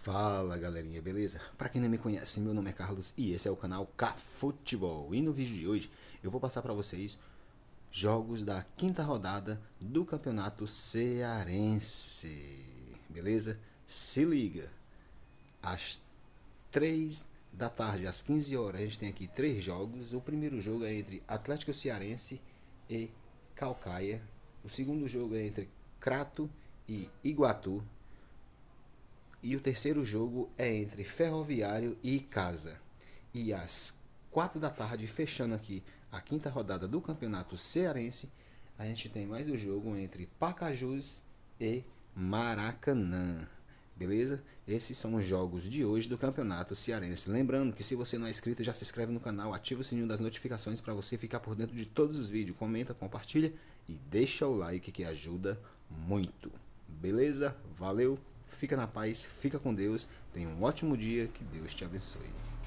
Fala galerinha, beleza? Para quem não me conhece, meu nome é Carlos e esse é o canal K Futebol. E no vídeo de hoje eu vou passar para vocês jogos da quinta rodada do Campeonato Cearense. Beleza? Se liga. Às 3 da tarde, às 15 horas, a gente tem aqui três jogos. O primeiro jogo é entre Atlético Cearense e Calcaia. O segundo jogo é entre Crato e Iguatu. E o terceiro jogo é entre Ferroviário e Casa. E às quatro da tarde, fechando aqui a quinta rodada do Campeonato Cearense, a gente tem mais o um jogo entre Pacajus e Maracanã. Beleza? Esses são os jogos de hoje do Campeonato Cearense. Lembrando que se você não é inscrito, já se inscreve no canal, ativa o sininho das notificações para você ficar por dentro de todos os vídeos. Comenta, compartilha e deixa o like que ajuda muito. Beleza? Valeu! fica na paz, fica com Deus, tenha um ótimo dia, que Deus te abençoe.